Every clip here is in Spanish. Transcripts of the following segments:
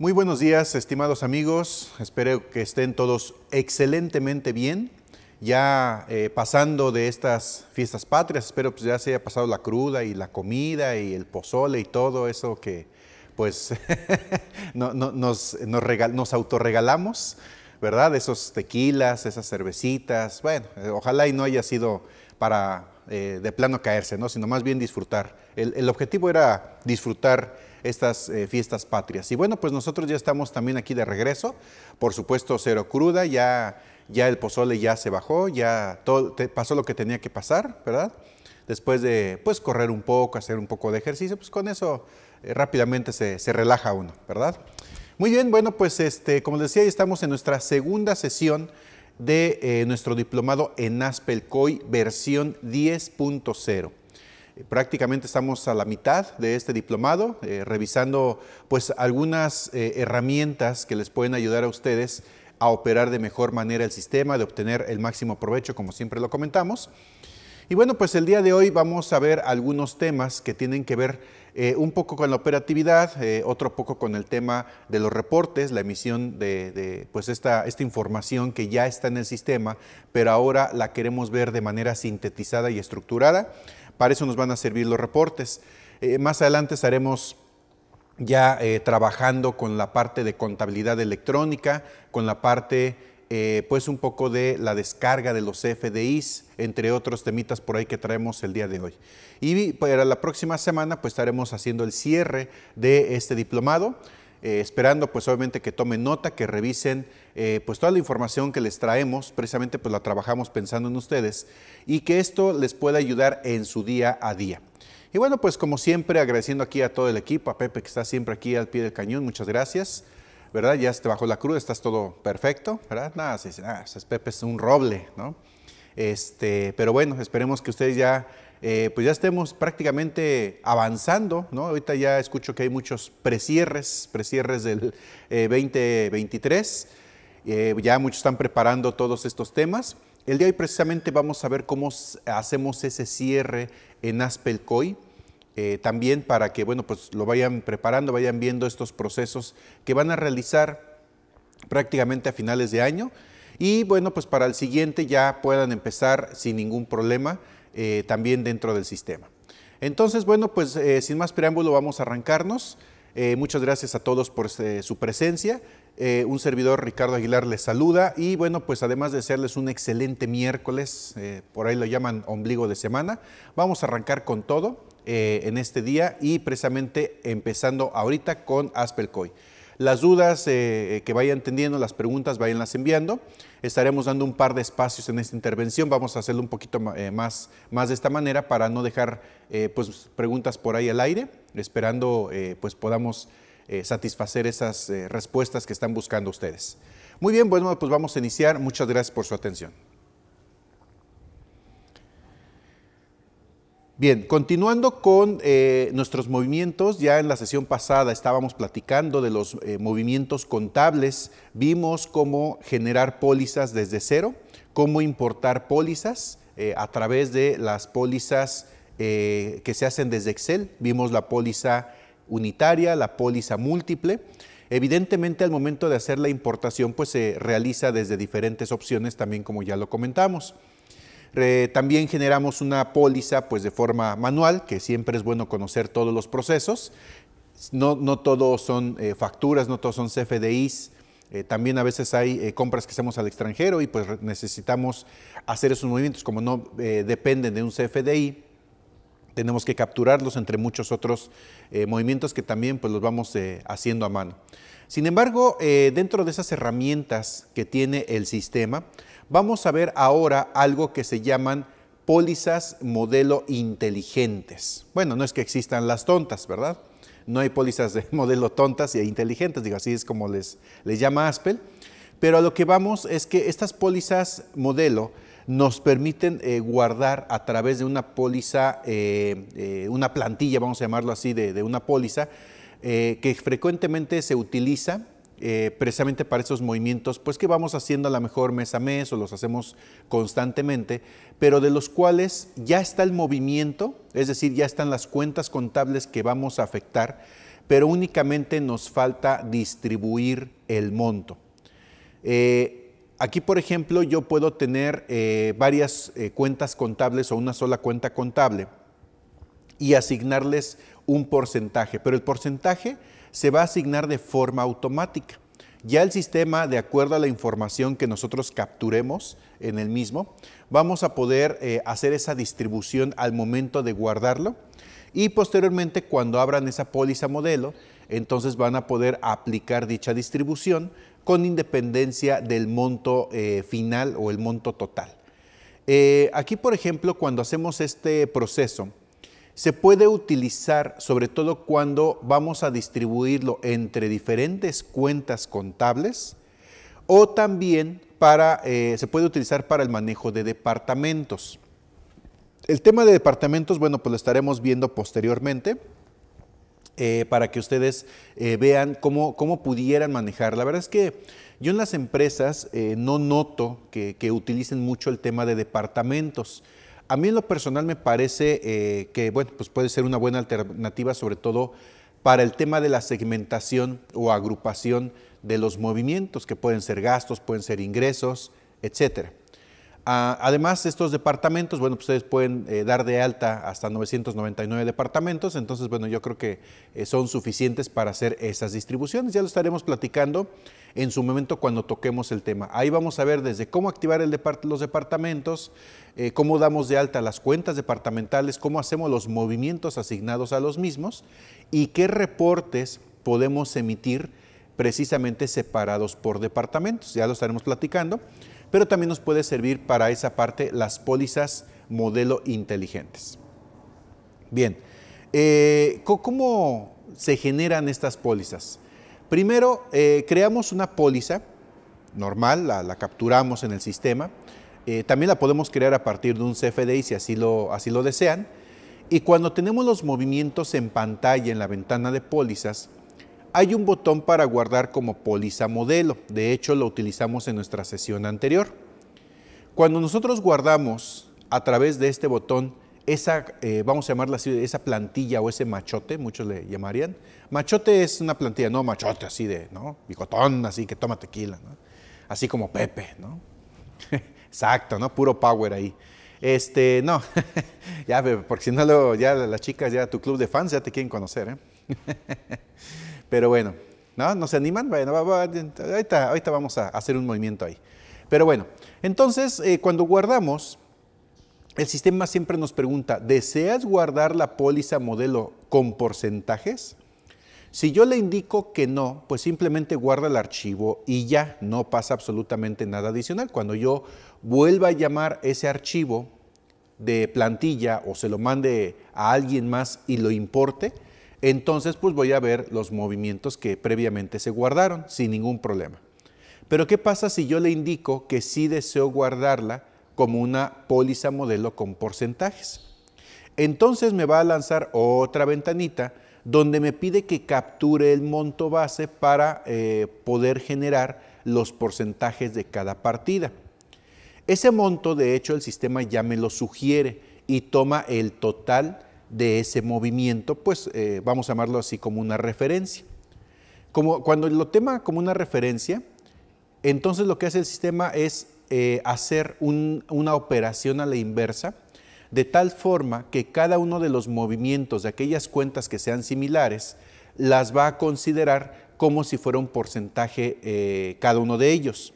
Muy buenos días, estimados amigos. Espero que estén todos excelentemente bien. Ya eh, pasando de estas fiestas patrias, espero que pues, ya se haya pasado la cruda y la comida y el pozole y todo eso que pues nos, nos, nos autorregalamos, ¿verdad? Esos tequilas, esas cervecitas. Bueno, eh, ojalá y no haya sido para eh, de plano caerse, ¿no? Sino más bien disfrutar. El, el objetivo era disfrutar estas eh, fiestas patrias. Y bueno, pues nosotros ya estamos también aquí de regreso, por supuesto cero cruda, ya, ya el pozole ya se bajó, ya todo pasó lo que tenía que pasar, ¿verdad? Después de pues correr un poco, hacer un poco de ejercicio, pues con eso eh, rápidamente se, relaja uno, ¿verdad? Muy bien, bueno, pues este, como decía, decía, estamos en nuestra segunda sesión de eh, nuestro diplomado en Aspelcoy versión 10.0. Eh, prácticamente estamos a la mitad de este diplomado, eh, revisando pues algunas eh, herramientas que les pueden ayudar a ustedes a operar de mejor manera el sistema, de obtener el máximo provecho, como siempre lo comentamos. Y bueno, pues el día de hoy vamos a ver algunos temas que tienen que ver un poco con la operatividad, otro poco con el tema de los reportes, la emisión de, pues, esta información que ya está en el sistema, pero ahora la queremos ver de manera sintetizada y estructurada. Para eso nos van a servir los reportes. Eh, más adelante estaremos ya eh, trabajando con la parte de contabilidad electrónica, con la parte eh, pues un poco de la descarga de los FDIs, entre otros temitas por ahí que traemos el día de hoy. Y para la próxima semana pues estaremos haciendo el cierre de este diplomado. Eh, esperando pues obviamente que tomen nota, que revisen eh, pues toda la información que les traemos, precisamente pues la trabajamos pensando en ustedes y que esto les pueda ayudar en su día a día. Y bueno, pues como siempre agradeciendo aquí a todo el equipo, a Pepe que está siempre aquí al pie del cañón, muchas gracias. ¿Verdad? Ya te bajó la cruz, estás todo perfecto, ¿verdad? Nada, sí, nada, Pepe es un roble, ¿no? Este, pero bueno, esperemos que ustedes ya eh, pues ya estemos prácticamente avanzando, ¿no? Ahorita ya escucho que hay muchos precierres, precierres del 2023, eh, eh, ya muchos están preparando todos estos temas. El día de hoy precisamente vamos a ver cómo hacemos ese cierre en Aspelcoy, también para que, bueno, pues lo vayan preparando, vayan viendo estos procesos que van a realizar prácticamente a finales de año y, bueno, pues para el siguiente ya puedan empezar sin ningún problema eh, también dentro del sistema. Entonces, bueno, pues eh, sin más preámbulo vamos a arrancarnos. Eh, muchas gracias a todos por su presencia. un servidor, Ricardo Aguilar, les saluda y bueno, pues además de serles un excelente miércoles, por ahí lo llaman ombligo de semana, vamos a arrancar con todo en este día y precisamente empezando ahorita con Aspelcoy. Las dudas eh, eh, que vayan teniendo, las preguntas, las enviando. Estaremos dando un par de espacios en esta intervención. Vamos a hacerlo un poquito eh, más, más de esta manera para no dejar pues, preguntas por ahí al aire, esperando pues podamos satisfacer esas respuestas que están buscando ustedes. Muy bien, bueno, pues vamos a iniciar. Muchas gracias por su atención. Bien, continuando con eh, nuestros movimientos, ya en la sesión pasada estábamos platicando de los eh, movimientos contables, vimos cómo generar pólizas desde cero, cómo importar pólizas eh, a través de las pólizas que se hacen desde Excel, vimos la póliza unitaria, la póliza múltiple. Evidentemente al momento de hacer la importación pues se realiza desde diferentes opciones también como ya lo comentamos también generamos una póliza pues, de forma manual, que siempre es bueno conocer todos los procesos. No, todos son eh, facturas, no todos son CFDIs. Eh, también a veces hay eh, compras que hacemos al extranjero y pues necesitamos hacer esos movimientos. Como no dependen de un CFDI, tenemos que capturarlos entre muchos otros movimientos que también pues, los vamos haciendo a mano. Sin embargo, dentro de esas herramientas que tiene el sistema, Vamos a ver ahora algo que se llaman pólizas modelo inteligentes. Bueno, no es que existan las tontas, ¿verdad? No hay pólizas de modelo tontas e inteligentes, digo, así es como les, les llama Aspel. Pero a lo que vamos es que estas pólizas modelo nos permiten eh, guardar a través de una póliza, eh, eh, una plantilla, vamos a llamarlo así, de, de una póliza, que frecuentemente se utiliza eh, precisamente para esos movimientos, pues que vamos haciendo a lo mejor mes a mes o los hacemos constantemente, pero de los cuales ya está el movimiento, es decir, ya están las cuentas contables que vamos a afectar, pero únicamente nos falta distribuir el monto. Eh, aquí, por ejemplo, yo puedo tener eh, varias cuentas contables o una sola cuenta contable y asignarles un porcentaje, pero el porcentaje se va a asignar de forma automática. Ya el sistema, de acuerdo a la información que nosotros capturemos en el mismo, vamos a poder eh, hacer esa distribución al momento de guardarlo y posteriormente cuando abran esa póliza modelo, entonces van a poder aplicar dicha distribución con independencia del monto eh, final o el monto total. Eh, aquí, por ejemplo, cuando hacemos este proceso, se puede utilizar sobre todo cuando vamos a distribuirlo entre diferentes cuentas contables o también para, eh, se puede utilizar para el manejo de departamentos. El tema de departamentos, bueno, pues lo estaremos viendo posteriormente. Eh, para que ustedes eh, vean cómo, pudieran manejar. La verdad es que yo en las empresas no noto que utilicen mucho el tema de departamentos. A mí en lo personal me parece eh, que bueno, pues puede ser una buena alternativa, sobre todo para el tema de la segmentación o agrupación de los movimientos, que pueden ser gastos, pueden ser ingresos, etcétera. Ah, además, estos departamentos, bueno, pues, ustedes pueden eh, dar de alta hasta 999 departamentos, entonces, bueno, yo creo que eh, son suficientes para hacer esas distribuciones. Ya lo estaremos platicando en su momento cuando toquemos el tema. Ahí vamos a ver desde cómo activar los departamentos, eh, cómo damos de alta las cuentas departamentales, cómo hacemos los movimientos asignados a los mismos y qué reportes podemos emitir precisamente separados por departamentos. Ya lo estaremos platicando pero también nos puede servir para esa parte las pólizas modelo inteligentes. Bien, eh, ¿cómo se generan estas pólizas? Primero, eh, creamos una póliza normal, la, capturamos en el sistema, eh, también la podemos crear a partir de un CFDI si así así lo desean, y cuando tenemos los movimientos en pantalla en la ventana de pólizas, hay un botón para guardar como póliza modelo. De hecho, lo utilizamos en nuestra sesión anterior. Cuando nosotros guardamos a través de este botón, esa, eh, vamos a llamarla así, esa plantilla o ese machote, muchos le llamarían. Machote es una plantilla, no machote así de, ¿no? Bigotón, así que toma tequila, ¿no? Así como Pepe, ¿no? Exacto, ¿no? Puro power ahí. Este, no, ya, porque si no, lo, ya las chicas, ya tu club de fans ya te quieren conocer, ¿eh? Pero bueno, ¿no? se animan? Bueno, ahorita, vamos a hacer un movimiento ahí. Pero bueno, entonces eh, cuando guardamos, el sistema siempre nos pregunta, ¿deseas guardar la póliza modelo con porcentajes? Si yo le indico que no, pues simplemente guarda el archivo y ya no pasa absolutamente nada adicional. Cuando yo vuelva a llamar ese archivo de plantilla o se lo mande a alguien más y lo importe, entonces pues voy a ver los movimientos que previamente se guardaron sin ningún problema. Pero ¿qué pasa si yo le indico que sí deseo guardarla como una póliza modelo con porcentajes? Entonces me va a lanzar otra ventanita donde me pide que capture el monto base para eh, poder generar los porcentajes de cada partida. Ese monto, de hecho, el sistema ya me lo sugiere y toma el total de ese movimiento, pues eh, vamos a llamarlo así como una referencia. Como, cuando lo tema como una referencia, entonces lo que hace el sistema es eh, hacer una operación a la inversa, de tal forma que cada uno de los movimientos de aquellas cuentas que sean similares las va a considerar como si fuera un porcentaje eh, cada uno de ellos.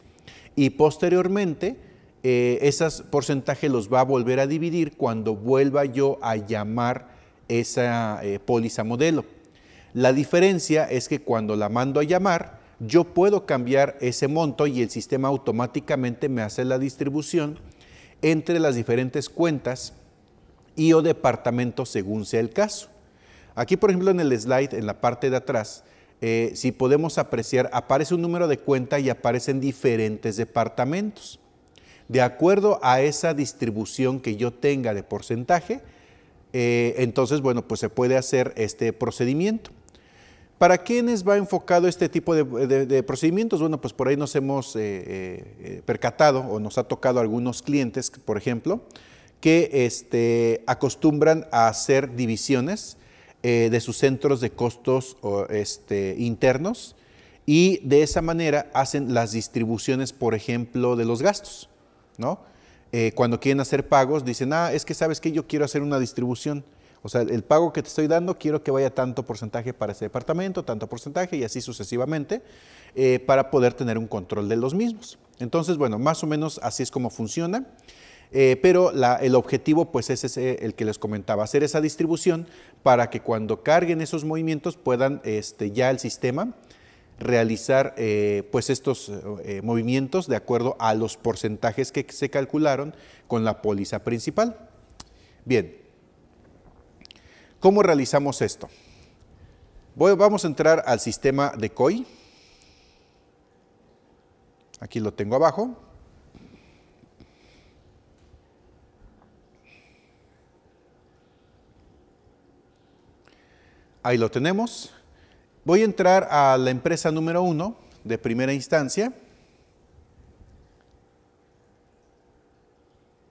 Y posteriormente, eh, esos porcentajes los va a volver a dividir cuando vuelva yo a llamar esa eh, póliza modelo. La diferencia es que cuando la mando a llamar, yo puedo cambiar ese monto y el sistema automáticamente me hace la distribución entre las diferentes cuentas y o departamentos según sea el caso. Aquí, por ejemplo, en el slide, en la parte de atrás, eh, si podemos apreciar, aparece un número de cuenta y aparecen diferentes departamentos de acuerdo a esa distribución que yo tenga de porcentaje, eh, entonces, bueno, pues se puede hacer este procedimiento. ¿Para quiénes va enfocado este tipo de, procedimientos? Bueno, pues por ahí nos hemos eh, eh, percatado o nos ha tocado algunos clientes, por ejemplo, que este, acostumbran a hacer divisiones de sus centros de costos este, internos y de esa manera hacen las distribuciones, por ejemplo, de los gastos. ¿no? Eh, cuando quieren hacer pagos, dicen, ah, es que sabes que yo quiero hacer una distribución. O sea, el pago que te estoy dando, quiero que vaya tanto porcentaje para ese departamento, tanto porcentaje y así sucesivamente, eh, para poder tener un control de los mismos. Entonces, bueno, más o menos así es como funciona. Eh, pero el objetivo, pues, es el que les comentaba, hacer esa distribución para que cuando carguen esos movimientos puedan este, ya el sistema realizar eh, pues estos eh, eh, movimientos de acuerdo a los porcentajes que se calcularon con la póliza principal. Bien, ¿cómo realizamos esto? vamos a entrar al sistema de COI. Aquí lo tengo abajo. Ahí lo tenemos. Voy a entrar a la empresa número uno de primera instancia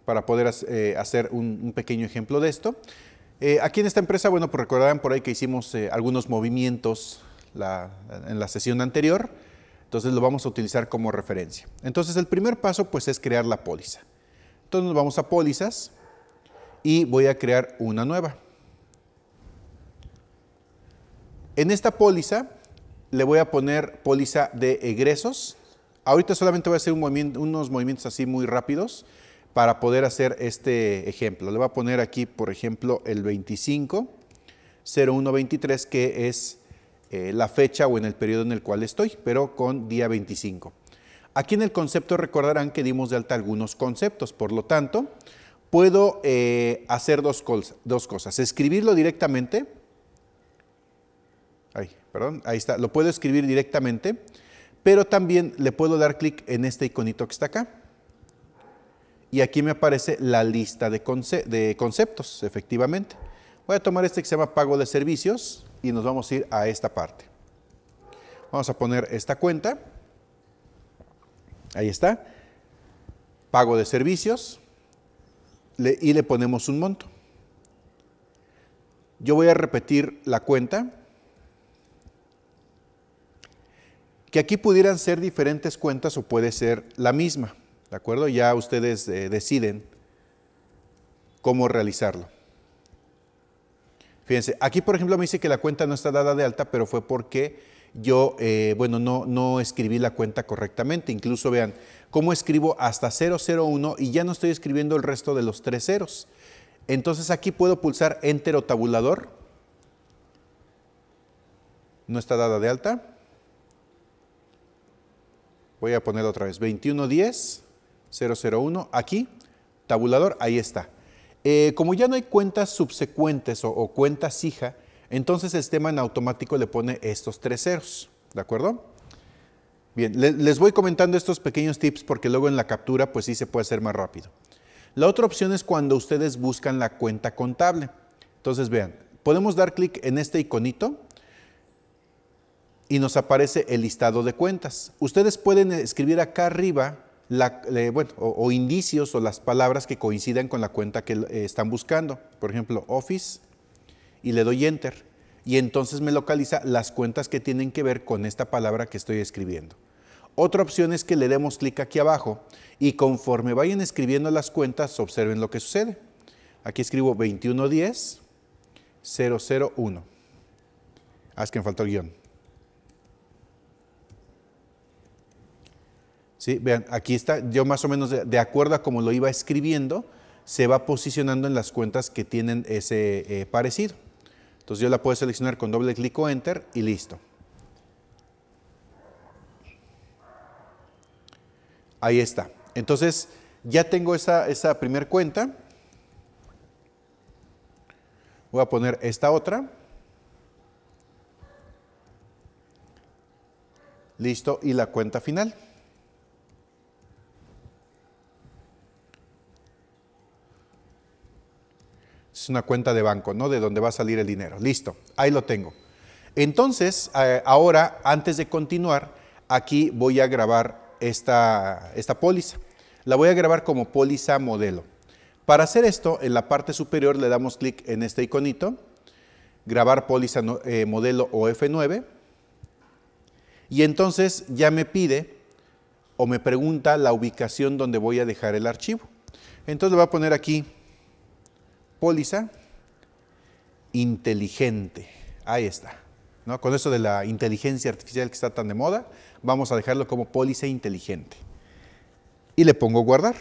para poder eh, hacer un, pequeño ejemplo de esto. Eh, aquí en esta empresa, bueno, pues recordarán por ahí que hicimos eh, algunos movimientos en la sesión anterior, entonces lo vamos a utilizar como referencia. Entonces el primer paso pues es crear la póliza. Entonces nos vamos a pólizas y voy a crear una nueva. En esta póliza le voy a poner póliza de egresos. Ahorita solamente voy a hacer unos movimientos así muy rápidos para poder hacer este ejemplo. Le voy a poner aquí, por ejemplo, el 25 que es eh, la fecha o en el periodo en el cual estoy, pero con día 25. Aquí en el concepto recordarán que dimos de alta algunos conceptos, por lo tanto, puedo eh, hacer dos, dos cosas. Escribirlo directamente, perdón, ahí está, lo puedo escribir directamente, pero también le puedo dar clic en este iconito que está acá. Y aquí me aparece la lista de, conceptos, efectivamente. Voy a tomar este que se llama pago de servicios y nos vamos a ir a esta parte. Vamos a poner esta cuenta. Ahí está. Pago de servicios. y le ponemos un monto. Yo voy a repetir la cuenta que aquí pudieran ser diferentes cuentas o puede ser la misma, ¿de acuerdo? Ya ustedes eh, deciden cómo realizarlo. Fíjense, aquí por ejemplo me dice que la cuenta no está dada de alta, pero fue porque yo, eh, bueno, no, no escribí la cuenta correctamente. Incluso vean cómo escribo hasta 001 y ya no estoy escribiendo el resto de los tres ceros. Entonces aquí puedo pulsar Enter o tabulador. No está dada de alta. Voy a poner otra vez, 2110-001, aquí, tabulador, ahí está. Eh, como ya no hay cuentas subsecuentes o, cuentas hija, entonces el sistema en automático le pone estos tres ceros, ¿de acuerdo? Bien, les voy comentando estos pequeños tips porque luego en la captura pues sí se puede hacer más rápido. La otra opción es cuando ustedes buscan la cuenta contable. Entonces vean, podemos dar clic en este iconito y nos aparece el listado de cuentas. Ustedes pueden escribir acá arriba eh, o, indicios o las palabras que coincidan con la cuenta que eh, están buscando. Por ejemplo, Office y le doy Enter. Y entonces me localiza las cuentas que tienen que ver con esta palabra que estoy escribiendo. Otra opción es que le demos clic aquí abajo y conforme vayan escribiendo las cuentas, observen lo que sucede. Aquí escribo 2110 001. Ah, es que me faltó el guión. Vean, aquí está, yo más o menos de, acuerdo a como lo iba escribiendo, se va posicionando en las cuentas que tienen ese eh, parecido. Entonces yo la puedo seleccionar con doble clic o enter y listo. Ahí está. Entonces ya tengo esa, esa primera cuenta. Voy a poner esta otra. Listo, y la cuenta final. es una cuenta de banco, ¿no? De donde va a salir el dinero. Listo, ahí lo tengo. Entonces, eh, ahora, antes de continuar, aquí voy a grabar esta, esta póliza. La voy a grabar como póliza modelo. Para hacer esto, en la parte superior le damos clic en este iconito, grabar póliza eh, modelo o F9, y entonces ya me pide o me pregunta la ubicación donde voy a dejar el archivo. Entonces le voy a poner aquí póliza inteligente. Ahí está. Con eso de la inteligencia artificial que está tan de moda, vamos a dejarlo como póliza inteligente. Y le pongo guardar.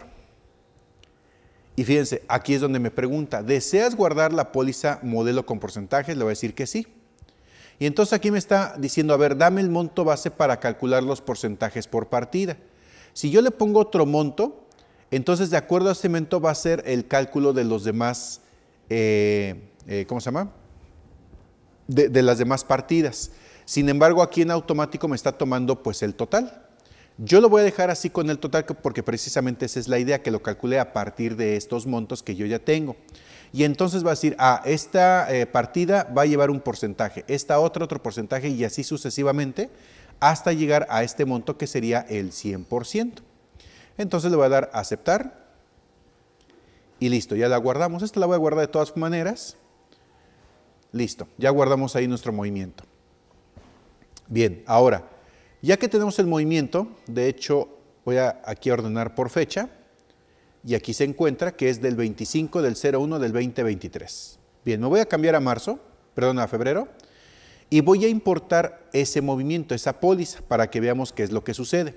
Y fíjense, aquí es donde me pregunta, ¿deseas guardar la póliza modelo con porcentajes? Le voy a decir que sí. Y entonces aquí me está diciendo, a ver, dame el monto base para calcular los porcentajes por partida. Si yo le pongo otro monto, entonces de acuerdo a cemento va a ser el cálculo de los demás eh, eh, ¿cómo se llama? De, las demás partidas. Sin embargo, aquí en automático me está tomando pues el total. Yo lo voy a dejar así con el total porque precisamente esa es la idea, que lo calcule a partir de estos montos que yo ya tengo. Y entonces va a decir, ah, esta eh, partida va a llevar un porcentaje, esta otra otro porcentaje y así sucesivamente hasta llegar a este monto que sería el 100%. Entonces le voy a dar aceptar y listo, ya la guardamos. Esta la voy a guardar de todas maneras. Listo, ya guardamos ahí nuestro movimiento. Bien, ahora, ya que tenemos el movimiento, de hecho voy a aquí a ordenar por fecha y aquí se encuentra que es del 25 del 01 del 2023. Bien, me voy a cambiar a marzo, perdón, a febrero y voy a importar ese movimiento, esa póliza, para que veamos qué es lo que sucede.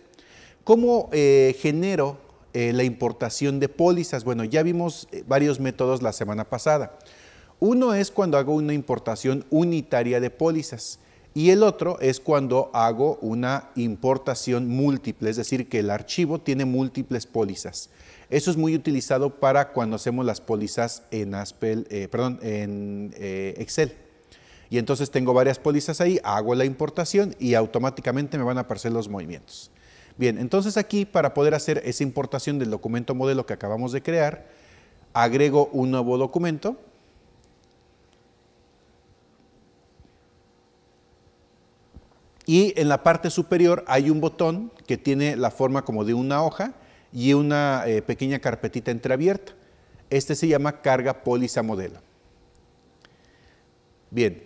¿Cómo eh, genero eh, la importación de pólizas. Bueno, ya vimos eh, varios métodos la semana pasada. Uno es cuando hago una importación unitaria de pólizas y el otro es cuando hago una importación múltiple, es decir, que el archivo tiene múltiples pólizas. Eso es muy utilizado para cuando hacemos las pólizas en, eh, en Excel. Y entonces tengo varias pólizas ahí, hago la importación y automáticamente me van a aparecer los movimientos. Bien, entonces aquí para poder hacer esa importación del documento modelo que acabamos de crear, agrego un nuevo documento. Y en la parte superior hay un botón que tiene la forma como de una hoja y una eh, pequeña carpetita entreabierta. Este se llama carga póliza modelo. Bien,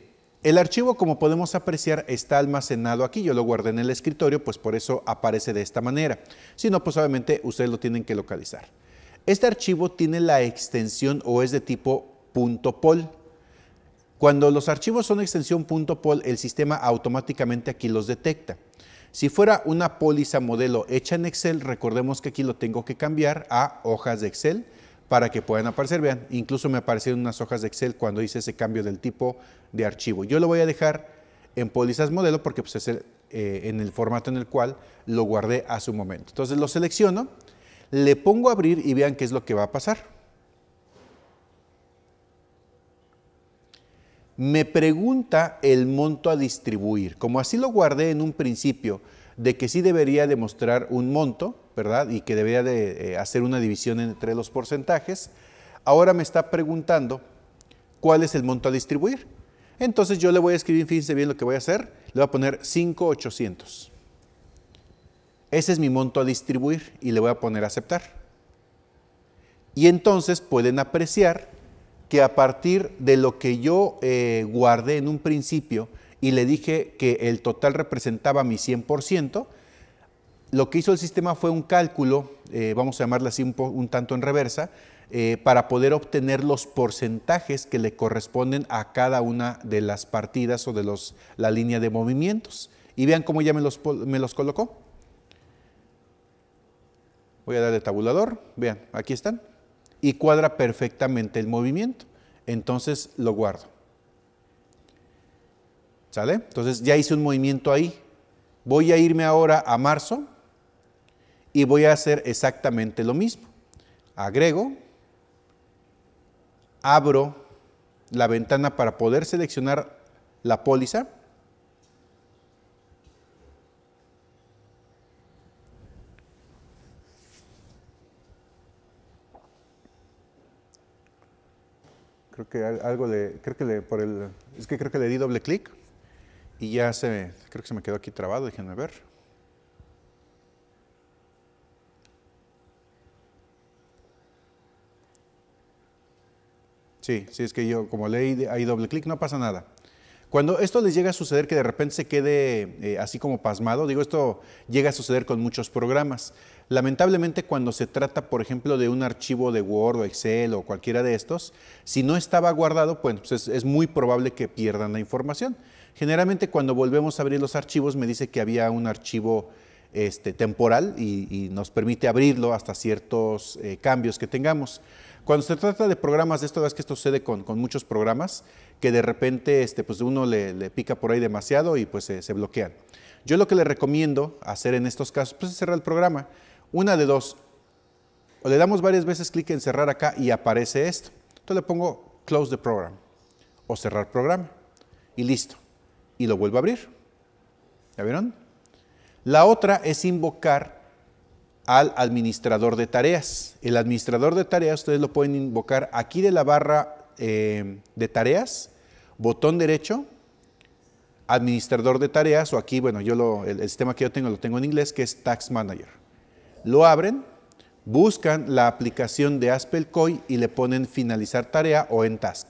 el archivo, como podemos apreciar, está almacenado aquí. Yo lo guardé en el escritorio, pues por eso aparece de esta manera. Si no, pues obviamente ustedes lo tienen que localizar. Este archivo tiene la extensión o es de tipo .pol. Cuando los archivos son extensión .pol, el sistema automáticamente aquí los detecta. Si fuera una póliza modelo hecha en Excel, recordemos que aquí lo tengo que cambiar a hojas de Excel para que puedan aparecer. Vean, incluso me aparecieron unas hojas de Excel cuando hice ese cambio del tipo de archivo. Yo lo voy a dejar en polizas modelo porque pues, es eh, en el formato en el cual lo guardé a su momento. Entonces lo selecciono, le pongo a abrir y vean qué es lo que va a pasar. Me pregunta el monto a distribuir. Como así lo guardé en un principio de que sí debería demostrar un monto, y que debería de eh, hacer una división entre los porcentajes. Ahora me está preguntando cuál es el monto a distribuir. Entonces yo le voy a escribir, fíjense bien lo que voy a hacer, le voy a poner 5,800. Ese es mi monto a distribuir y le voy a poner aceptar. Y entonces pueden apreciar que a partir de lo que yo eh, guardé en un principio y le dije que el total representaba mi 100%, lo que hizo el sistema fue un cálculo, eh, vamos a llamarlo así un, tanto en reversa, eh, para poder obtener los porcentajes que le corresponden a cada una de las partidas o de la línea de movimientos. Y vean cómo ya me los, me los colocó. Voy a darle tabulador, vean, aquí están. Y cuadra perfectamente el movimiento. Entonces lo guardo. ¿Sale? Entonces ya hice un movimiento ahí. Voy a irme ahora a marzo y voy a hacer exactamente lo mismo. Agrego, abro la ventana para poder seleccionar la póliza. Creo que algo le, creo que le, por el, es que creo que le di doble clic y ya se, creo que se me quedó aquí trabado, déjenme ver. Sí, sí, es que yo como leí ahí doble clic, no pasa nada. Cuando esto les llega a suceder que de repente se quede eh, así como pasmado, digo, esto llega a suceder con muchos programas. Lamentablemente cuando se trata, por ejemplo, de un archivo de Word o Excel o cualquiera de estos, si no estaba guardado, pues, pues es, muy probable que pierdan la información. Generalmente cuando volvemos a abrir los archivos me dice que había un archivo este, temporal y, nos permite abrirlo hasta ciertos eh, cambios que tengamos. Cuando se trata de programas de esto, es que esto sucede con, con, muchos programas que de repente este, pues uno le, pica por ahí demasiado y pues se, bloquean. Yo lo que le recomiendo hacer en estos casos pues, es cerrar el programa. Una de dos, o le damos varias veces clic en cerrar acá y aparece esto. Entonces le pongo close the program o cerrar programa y listo. Y lo vuelvo a abrir. ¿Ya vieron? La otra es invocar al administrador de tareas. El administrador de tareas ustedes lo pueden invocar aquí de la barra eh, de tareas, botón derecho, administrador de tareas, o aquí, bueno, yo lo, el, sistema que yo tengo lo tengo en inglés, que es Tax Manager. Lo abren, buscan la aplicación de Aspel COI y le ponen finalizar tarea o en task.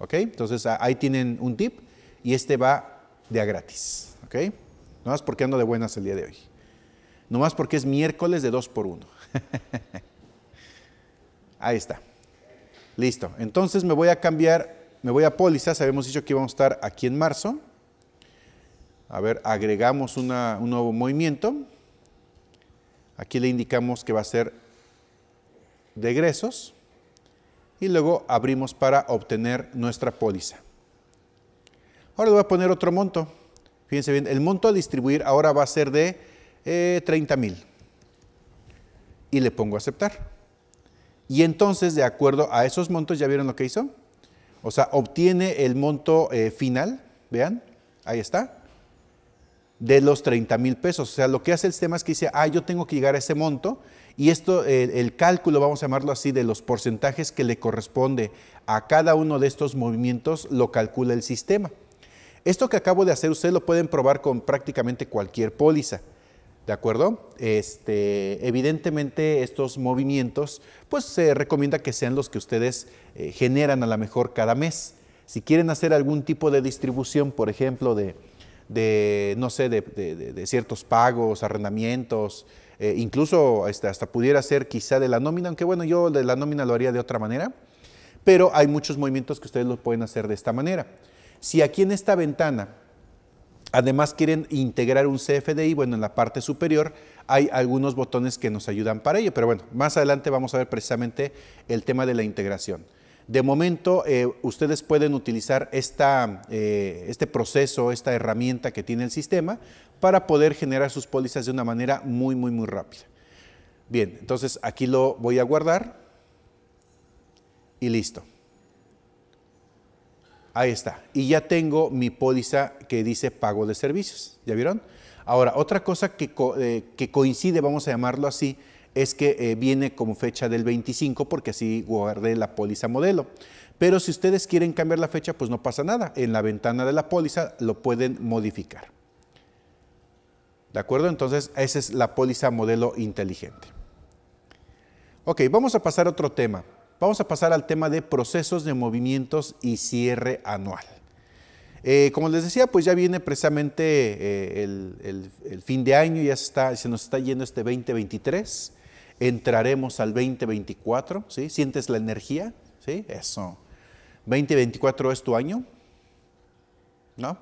¿Ok? Entonces ahí tienen un tip y este va de a gratis. ¿Ok? No más porque ando de buenas el día de hoy nomás porque es miércoles de dos por uno. Ahí está. Listo. Entonces me voy a cambiar, me voy a póliza. Sabemos dicho que íbamos a estar aquí en marzo. A ver, agregamos un nuevo movimiento. Aquí le indicamos que va a ser de egresos. Y luego abrimos para obtener nuestra póliza. Ahora le voy a poner otro monto. Fíjense bien, el monto a distribuir ahora va a ser de 30 eh, mil. Y le pongo aceptar. Y entonces, de acuerdo a esos montos, ¿ya vieron lo que hizo? O sea, obtiene el monto eh, final, vean, ahí está, de los 30 mil pesos. O sea, lo que hace el sistema es que dice, ah, yo tengo que llegar a ese monto y esto, el, cálculo, vamos a llamarlo así, de los porcentajes que le corresponde a cada uno de estos movimientos lo calcula el sistema. Esto que acabo de hacer, ustedes lo pueden probar con prácticamente cualquier póliza. ¿De acuerdo? Este, evidentemente estos movimientos, pues se recomienda que sean los que ustedes eh, generan a lo mejor cada mes. Si quieren hacer algún tipo de distribución, por ejemplo, de, no sé, de, ciertos pagos, arrendamientos, eh, incluso este, hasta, pudiera ser quizá de la nómina, aunque bueno, yo de la nómina lo haría de otra manera, pero hay muchos movimientos que ustedes lo pueden hacer de esta manera. Si aquí en esta ventana Además quieren integrar un CFDI, bueno, en la parte superior hay algunos botones que nos ayudan para ello, pero bueno, más adelante vamos a ver precisamente el tema de la integración. De momento, eh, ustedes pueden utilizar esta, eh, este proceso, esta herramienta que tiene el sistema para poder generar sus pólizas de una manera muy, muy, muy rápida. Bien, entonces aquí lo voy a guardar y listo. Ahí está. Y ya tengo mi póliza que dice pago de servicios. ¿Ya vieron? Ahora, otra cosa que, eh, coincide, vamos a llamarlo así, es que eh, viene como fecha del 25 porque así guardé la póliza modelo. Pero si ustedes quieren cambiar la fecha, pues no pasa nada. En la ventana de la póliza lo pueden modificar. ¿De acuerdo? Entonces, esa es la póliza modelo inteligente. Ok, vamos a pasar a otro tema vamos a pasar al tema de procesos de movimientos y cierre anual. Eh, como les decía, pues ya viene precisamente eh, el, fin de año, ya se nos está yendo este 2023, entraremos al 2024, ¿sí? ¿Sientes la energía? ¿Sí? Eso. ¿2024 es tu año? ¿No?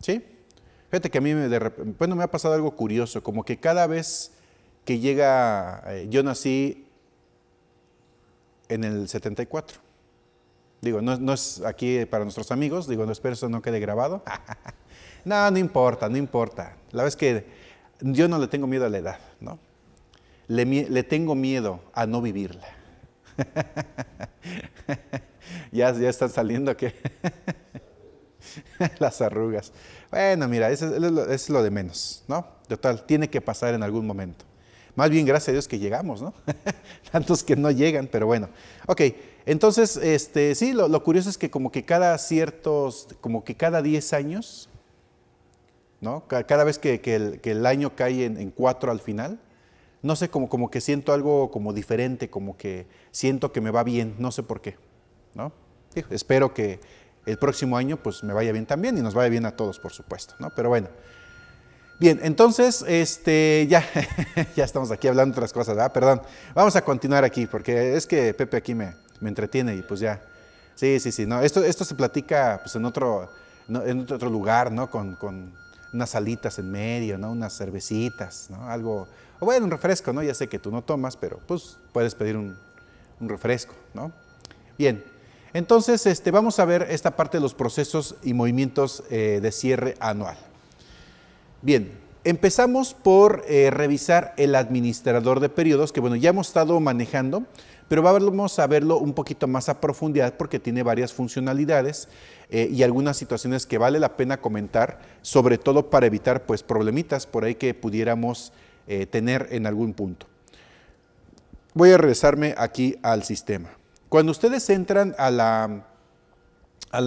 ¿Sí? Fíjate que a mí me ha pasado algo curioso, como que cada vez que llega, eh, yo nací en el 74. Digo, no, es aquí para nuestros amigos, digo, no espero eso no quede grabado. no, no importa, no importa. La verdad es que yo no le tengo miedo a la edad, ¿no? Le, tengo miedo a no vivirla. ya, ya están saliendo que las arrugas. Bueno, mira, es lo de menos, ¿no? Total, tiene que pasar en algún momento. Más bien, gracias a Dios que llegamos, ¿no? Tantos que no llegan, pero bueno. Ok, entonces, este, sí, lo, curioso es que como que cada ciertos, como que cada 10 años, ¿no? Cada vez que, el, año cae en, cuatro al final, no sé, como, como que siento algo como diferente, como que siento que me va bien, no sé por qué, ¿no? espero que el próximo año pues me vaya bien también y nos vaya bien a todos, por supuesto, ¿no? Pero bueno. Bien, entonces, este, ya, ya estamos aquí hablando de otras cosas, ¿ah? Perdón. Vamos a continuar aquí, porque es que Pepe aquí me, entretiene y pues ya. Sí, sí, sí. No, esto, esto se platica pues, en, otro, en otro lugar, ¿no? Con, unas salitas en medio, ¿no? Unas cervecitas, ¿no? Algo, o bueno, un refresco, ¿no? Ya sé que tú no tomas, pero pues puedes pedir un, refresco, ¿no? Bien, entonces este, vamos a ver esta parte de los procesos y movimientos eh, de cierre anual. Bien, empezamos por eh, revisar el administrador de periodos, que bueno, ya hemos estado manejando, pero vamos a verlo un poquito más a profundidad porque tiene varias funcionalidades eh, y algunas situaciones que vale la pena comentar, sobre todo para evitar pues problemitas por ahí que pudiéramos eh, tener en algún punto. Voy a regresarme aquí al sistema. Cuando ustedes entran a la,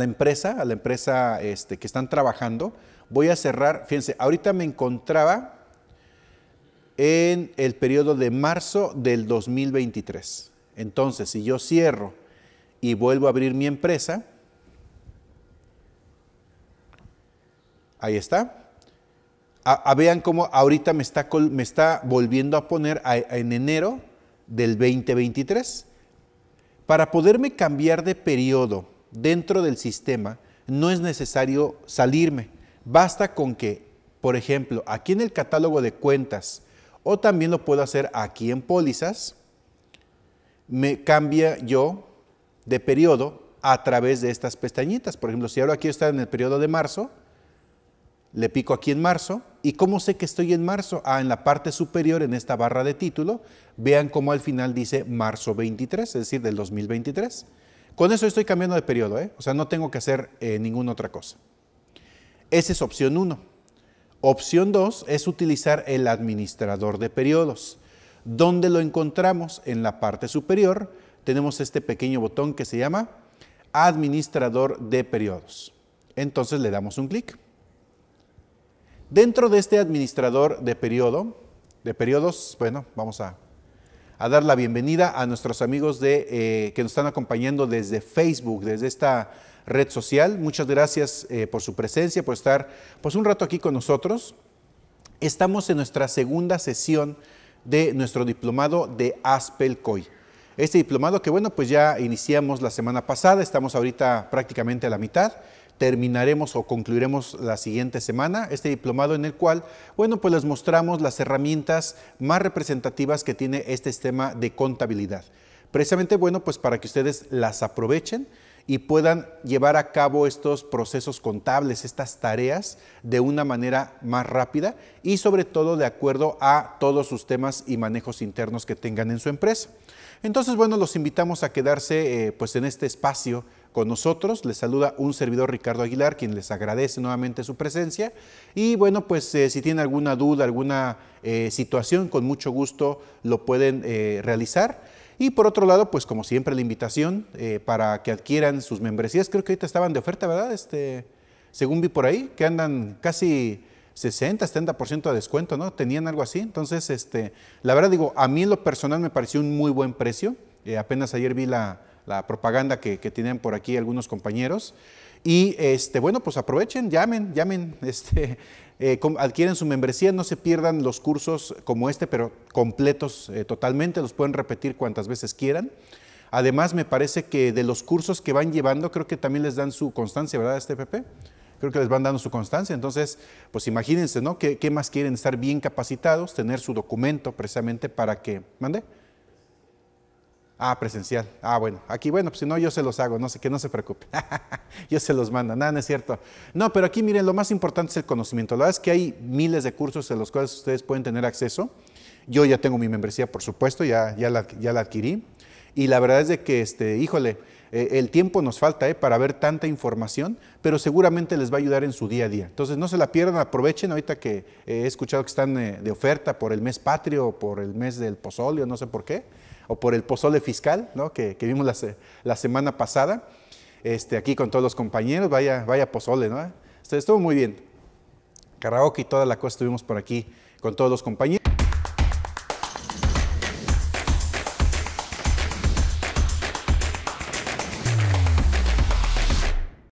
empresa, a la empresa este, que están trabajando, Voy a cerrar, fíjense, ahorita me encontraba en el periodo de marzo del 2023. Entonces, si yo cierro y vuelvo a abrir mi empresa, ahí está. vean cómo ahorita me está, me está volviendo a poner en enero del 2023. Para poderme cambiar de periodo dentro del sistema, no es necesario salirme. Basta con que, por ejemplo, aquí en el catálogo de cuentas, o también lo puedo hacer aquí en pólizas, me cambia yo de periodo a través de estas pestañitas. Por ejemplo, si ahora aquí está en el periodo de marzo, le pico aquí en marzo. ¿Y cómo sé que estoy en marzo? Ah, en la parte superior, en esta barra de título, vean cómo al final dice marzo 23, es decir, del 2023. Con eso estoy cambiando de periodo, ¿eh? o sea, no tengo que hacer eh, ninguna otra cosa. Esa es opción 1. Opción 2 es utilizar el administrador de periodos. donde lo encontramos? En la parte superior tenemos este pequeño botón que se llama administrador de periodos. Entonces le damos un clic. Dentro de este administrador de periodo, de periodos, bueno, vamos a a dar la bienvenida a nuestros amigos eh, que nos están acompañando desde Facebook, desde esta red social. Muchas gracias eh, por su presencia, por estar pues, un rato aquí con nosotros. Estamos en nuestra segunda sesión de nuestro diplomado de aspel Aspelcoy. Este diplomado que, bueno, pues ya iniciamos la semana pasada, estamos ahorita prácticamente a la mitad terminaremos o concluiremos la siguiente semana este diplomado en el cual, bueno, pues les mostramos las herramientas más representativas que tiene este sistema de contabilidad. Precisamente, bueno, pues para que ustedes las aprovechen y puedan llevar a cabo estos procesos contables, estas tareas, de una manera más rápida y sobre todo de acuerdo a todos sus temas y manejos internos que tengan en su empresa. Entonces, bueno, los invitamos a quedarse eh, pues en este espacio con nosotros. Les saluda un servidor Ricardo Aguilar, quien les agradece nuevamente su presencia. Y bueno, pues eh, si tienen alguna duda, alguna eh, situación, con mucho gusto lo pueden realizar. Y por otro lado, pues como siempre, la invitación eh, para que adquieran sus membresías. Creo que ahorita estaban de oferta, ¿verdad? Este, según vi por ahí, que andan casi 60, 70% de descuento, ¿no? Tenían algo así. Entonces, este, la verdad digo, a mí en lo personal me pareció un muy buen precio. Eh, apenas ayer vi la, propaganda que, que, tienen por aquí algunos compañeros. Y este, bueno, pues aprovechen, llamen, llamen. Este, eh, adquieren su membresía, no se pierdan los cursos como este, pero completos eh, totalmente, los pueden repetir cuantas veces quieran. Además, me parece que de los cursos que van llevando, creo que también les dan su constancia, ¿verdad, este PP? Creo que les van dando su constancia. Entonces, pues imagínense, ¿no? qué más quieren? Estar bien capacitados, tener su documento precisamente para que... ¿Mande? Ah, presencial. Ah, bueno, aquí, bueno, pues si no, yo se los hago, no sé, que no se preocupe. yo se los mando, nada, no es cierto. No, pero aquí miren, lo más importante es el conocimiento. La verdad es que hay miles de cursos en los cuales ustedes pueden tener acceso. Yo ya tengo mi membresía, por supuesto, ya, ya, la, ya la adquirí. Y la verdad es de que, este, híjole, eh, el tiempo nos falta eh, para ver tanta información, pero seguramente les va a ayudar en su día a día. Entonces no se la pierdan, aprovechen ahorita que eh, he escuchado que están de oferta por el mes patrio, por el mes del pozolio, no sé por qué o por el pozole fiscal, ¿no? que, vimos la, semana pasada, este, aquí con todos los compañeros, vaya, vaya pozole, ¿no? Este, estuvo muy bien. Karaoke y toda la cosa estuvimos por aquí con todos los compañeros.